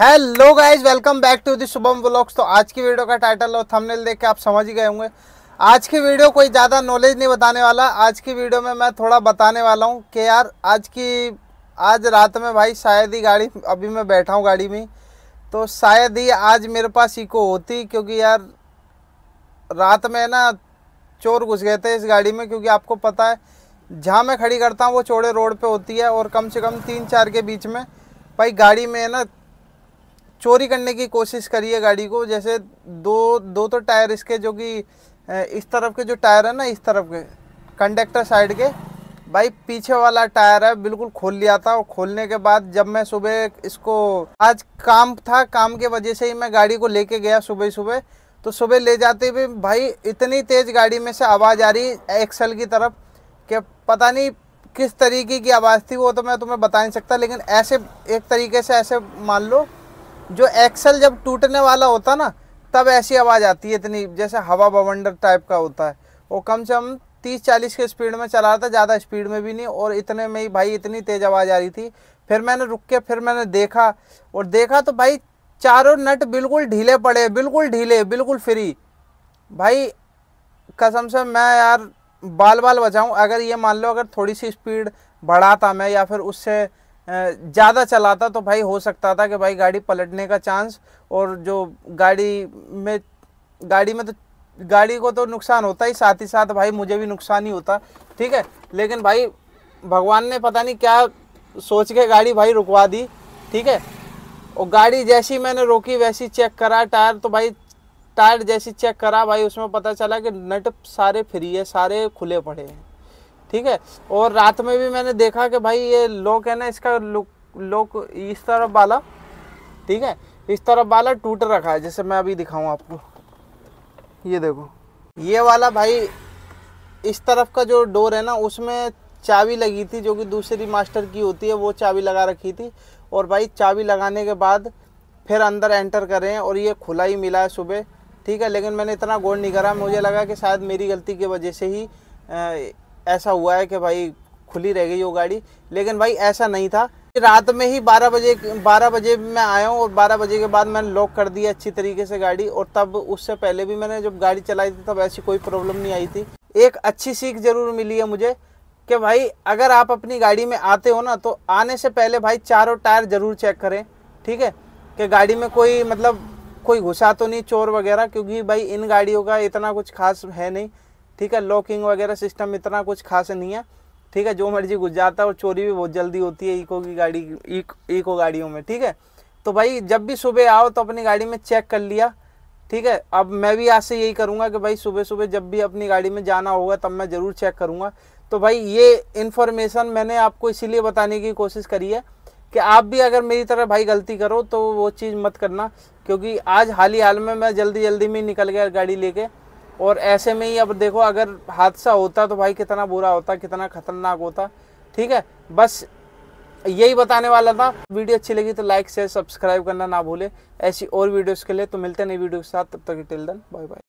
hello guys welcome back to the Shubham blogs तो आज की वीडियो का टाइटल और थंबनेल देख के आप समझ ही गए होंगे आज की वीडियो कोई ज़्यादा नॉलेज नहीं बताने वाला आज की वीडियो में मैं थोड़ा बताने वाला हूँ कि यार आज की आज रात में भाई शायद ही गाड़ी अभी मैं बैठा हूँ गाड़ी में तो शायद ही आज मेरे पास इको होती क्योंकि यार रात में ना चोर घुस गए थे इस गाड़ी में क्योंकि आपको पता है जहाँ मैं खड़ी करता हूँ वो चौड़े रोड पर होती है और कम से कम तीन चार के बीच में भाई गाड़ी में है ना चोरी करने की कोशिश करी है गाड़ी को जैसे दो दो तो टायर इसके जो कि इस तरफ के जो टायर है ना इस तरफ के कंडक्टर साइड के भाई पीछे वाला टायर है बिल्कुल खोल लिया था और खोलने के बाद जब मैं सुबह इसको आज काम था काम के वजह से ही मैं गाड़ी को लेके गया सुबह सुबह तो सुबह ले जाते हुए भाई इतनी तेज़ गाड़ी में से आवाज़ आ रही एक्सल की तरफ कि पता नहीं किस तरीके की आवाज़ थी वो तो मैं तुम्हें बता नहीं सकता लेकिन ऐसे एक तरीके से ऐसे मान लो जो एक्सल जब टूटने वाला होता ना तब ऐसी आवाज़ आती है इतनी जैसे हवा बवंडर टाइप का होता है वो कम से कम तीस चालीस के स्पीड में चला रहा था ज़्यादा स्पीड में भी नहीं और इतने में ही भाई इतनी तेज़ आवाज़ आ रही थी फिर मैंने रुक के फिर मैंने देखा और देखा तो भाई चारों नट बिल्कुल ढीले पड़े बिल्कुल ढीले बिल्कुल फ्री भाई कसम से मैं यार बाल बाल बचाऊं अगर ये मान लो अगर थोड़ी सी स्पीड बढ़ाता मैं या फिर उससे ज़्यादा चलाता तो भाई हो सकता था कि भाई गाड़ी पलटने का चांस और जो गाड़ी में गाड़ी में तो गाड़ी को तो नुकसान होता ही साथ ही साथ भाई मुझे भी नुकसान ही होता ठीक है लेकिन भाई भगवान ने पता नहीं क्या सोच के गाड़ी भाई रुकवा दी ठीक है और गाड़ी जैसी मैंने रोकी वैसी चेक करा टायर तो भाई टायर जैसी चेक करा भाई उसमें पता चला कि नट सारे फ्री है सारे खुले पड़े हैं ठीक है और रात में भी मैंने देखा कि भाई ये लॉक है ना इसका लुक लॉक इस तरफ वाला ठीक है इस तरफ वाला टूट रखा है जैसे मैं अभी दिखाऊं आपको ये देखो ये वाला भाई इस तरफ का जो डोर है ना उसमें चाबी लगी थी जो कि दूसरी मास्टर की होती है वो चाबी लगा रखी थी और भाई चाबी लगाने के बाद फिर अंदर एंटर करें और ये खुला ही मिला है सुबह ठीक है लेकिन मैंने इतना गौर नहीं करा मुझे लगा कि शायद मेरी गलती की वजह से ही ऐसा हुआ है कि भाई खुली रह गई वो गाड़ी लेकिन भाई ऐसा नहीं था रात में ही 12 बजे 12 बजे मैं आया हूँ और 12 बजे के बाद मैंने लॉक कर दिया अच्छी तरीके से गाड़ी और तब उससे पहले भी मैंने जब गाड़ी चलाई थी तब ऐसी कोई प्रॉब्लम नहीं आई थी एक अच्छी सीख ज़रूर मिली है मुझे कि भाई अगर आप अपनी गाड़ी में आते हो ना तो आने से पहले भाई चारों टायर ज़रूर चेक करें ठीक है कि गाड़ी में कोई मतलब कोई घुसा तो नहीं चोर वगैरह क्योंकि भाई इन गाड़ियों का इतना कुछ खास है नहीं ठीक है लॉकिंग वगैरह सिस्टम इतना कुछ खास नहीं है ठीक है जो मर्जी घुस जाता है और चोरी भी बहुत जल्दी होती है इको की गाड़ी इक, इको गाड़ियों में ठीक है तो भाई जब भी सुबह आओ तो अपनी गाड़ी में चेक कर लिया ठीक है अब मैं भी आज से यही करूँगा कि भाई सुबह सुबह जब भी अपनी गाड़ी में जाना होगा तब मैं ज़रूर चेक करूँगा तो भाई ये इन्फॉर्मेशन मैंने आपको इसीलिए बताने की कोशिश करी है कि आप भी अगर मेरी तरह भाई गलती करो तो वो चीज़ मत करना क्योंकि आज हाल ही हाल में मैं जल्दी जल्दी में निकल गया गाड़ी लेके और ऐसे में ही अब देखो अगर हादसा होता तो भाई कितना बुरा होता कितना खतरनाक होता ठीक है बस यही बताने वाला था वीडियो अच्छी लगी तो लाइक शेयर सब्सक्राइब करना ना भूले ऐसी और वीडियोस के लिए तो मिलते हैं नई वीडियो के साथ तब तक टिल देन बाय बाय